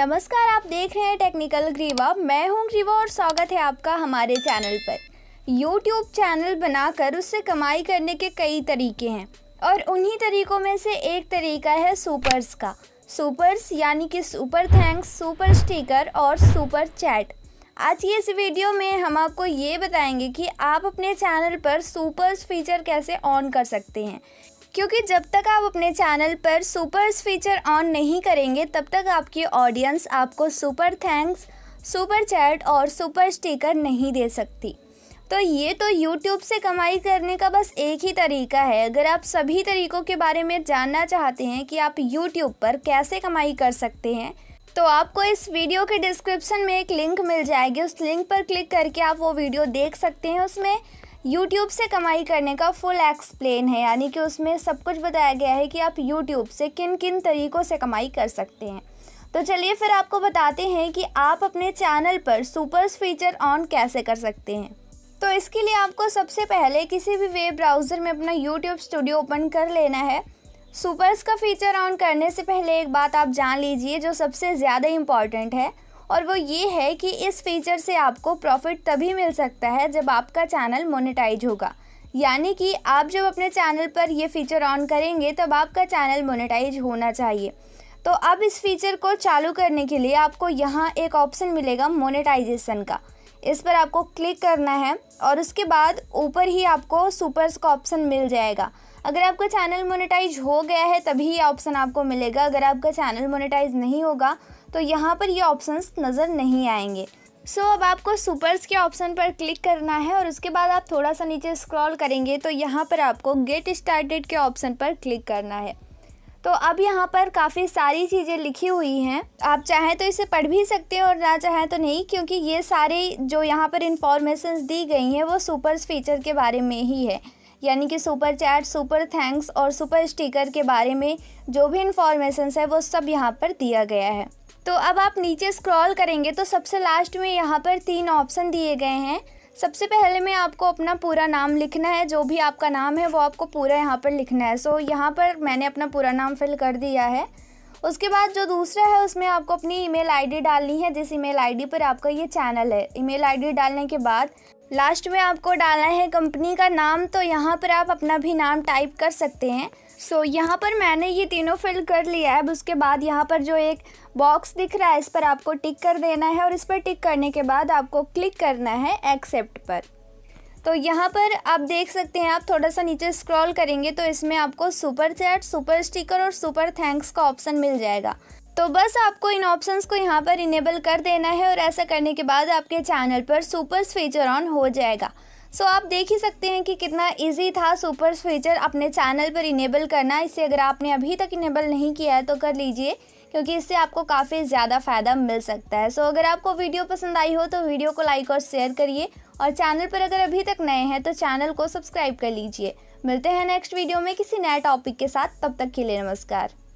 नमस्कार आप देख रहे हैं टेक्निकल ग्रीवा मैं हूं ग्रीवा और स्वागत है आपका हमारे चैनल पर यूट्यूब चैनल बनाकर उससे कमाई करने के कई तरीके हैं और उन्हीं तरीकों में से एक तरीका है सुपर्स का सुपर्स यानी कि सुपर थैंक्स सुपर स्टिकर और सुपर चैट आज की इस वीडियो में हम आपको ये बताएंगे कि आप अपने चैनल पर सुपर्स फीचर कैसे ऑन कर सकते हैं क्योंकि जब तक आप अपने चैनल पर सुपर्स फीचर ऑन नहीं करेंगे तब तक आपकी ऑडियंस आपको सुपर थैंक्स सुपर चैट और सुपर स्टिकर नहीं दे सकती तो ये तो YouTube से कमाई करने का बस एक ही तरीका है अगर आप सभी तरीकों के बारे में जानना चाहते हैं कि आप YouTube पर कैसे कमाई कर सकते हैं तो आपको इस वीडियो के डिस्क्रिप्शन में एक लिंक मिल जाएगी उस लिंक पर क्लिक करके आप वो वीडियो देख सकते हैं उसमें यूट्यूब से कमाई करने का फुल एक्सप्लेन है यानी कि उसमें सब कुछ बताया गया है कि आप यूट्यूब से किन किन तरीक़ों से कमाई कर सकते हैं तो चलिए फिर आपको बताते हैं कि आप अपने चैनल पर सुपर्स फीचर ऑन कैसे कर सकते हैं तो इसके लिए आपको सबसे पहले किसी भी वेब ब्राउज़र में अपना यूट्यूब स्टूडियो ओपन कर लेना है सुपर्स का फीचर ऑन करने से पहले एक बात आप जान लीजिए जो सबसे ज़्यादा इम्पॉर्टेंट है और वो ये है कि इस फीचर से आपको प्रॉफिट तभी मिल सकता है जब आपका चैनल मोनेटाइज होगा यानी कि आप जब अपने चैनल पर ये फीचर ऑन करेंगे तब आपका चैनल मोनेटाइज होना चाहिए तो अब इस फीचर को चालू करने के लिए आपको यहाँ एक ऑप्शन मिलेगा मोनेटाइजेशन का इस पर आपको क्लिक करना है और उसके बाद ऊपर ही आपको सुपर्स का ऑप्शन मिल जाएगा अगर आपका चैनल मोनेटाइज हो गया है तभी ये ऑप्शन आपको मिलेगा अगर आपका चैनल मोनेटाइज नहीं होगा तो यहाँ पर ये ऑप्शंस नज़र नहीं आएंगे सो so, अब आपको सुपर्स के ऑप्शन पर क्लिक करना है और उसके बाद आप थोड़ा सा नीचे स्क्रॉल करेंगे तो यहाँ पर आपको गेट स्टार्टेड के ऑप्शन पर क्लिक करना है तो अब यहाँ पर काफ़ी सारी चीज़ें लिखी हुई हैं आप चाहें तो इसे पढ़ भी सकते हैं और ना चाहें तो नहीं क्योंकि ये सारे जो यहाँ पर इंफॉर्मेशन दी गई हैं वो सुपर्स फीचर के बारे में ही है यानी कि सुपर चैट सुपर थैंक्स और सुपर स्टिकर के बारे में जो भी इन्फॉर्मेशन है वो सब यहाँ पर दिया गया है तो अब आप नीचे स्क्रॉल करेंगे तो सबसे लास्ट में यहाँ पर तीन ऑप्शन दिए गए हैं सबसे पहले में आपको अपना पूरा नाम लिखना है जो भी आपका नाम है वो आपको पूरा यहाँ पर लिखना है सो यहाँ पर मैंने अपना पूरा नाम फिल कर दिया है उसके बाद जो दूसरा है उसमें आपको अपनी ईमेल आईडी डालनी है जिस ईमेल आईडी पर आपका ये चैनल है ईमेल आईडी डालने के बाद लास्ट में आपको डालना है कंपनी का नाम तो यहाँ पर आप अपना भी नाम टाइप कर सकते हैं सो so, यहाँ पर मैंने ये तीनों फिल कर लिया है अब उसके बाद यहाँ पर जो एक बॉक्स दिख रहा है इस पर आपको टिक कर देना है और इस पर टिक करने के बाद आपको क्लिक करना है एक्सेप्ट पर तो यहाँ पर आप देख सकते हैं आप थोड़ा सा नीचे स्क्रॉल करेंगे तो इसमें आपको सुपर चैट सुपर स्टिकर और सुपर थैंक्स का ऑप्शन मिल जाएगा तो बस आपको इन ऑप्शंस को यहाँ पर इनेबल कर देना है और ऐसा करने के बाद आपके चैनल पर सुपर फीचर ऑन हो जाएगा सो आप देख ही सकते हैं कि कितना इजी था सुपर फीचर अपने चैनल पर इनेबल करना इसे अगर आपने अभी तक इनेबल नहीं किया है तो कर लीजिए क्योंकि इससे आपको काफ़ी ज़्यादा फ़ायदा मिल सकता है सो अगर आपको वीडियो पसंद आई हो तो वीडियो को लाइक और शेयर करिए और चैनल पर अगर अभी तक नए हैं तो चैनल को सब्सक्राइब कर लीजिए मिलते हैं नेक्स्ट वीडियो में किसी नए टॉपिक के साथ तब तक के लिए नमस्कार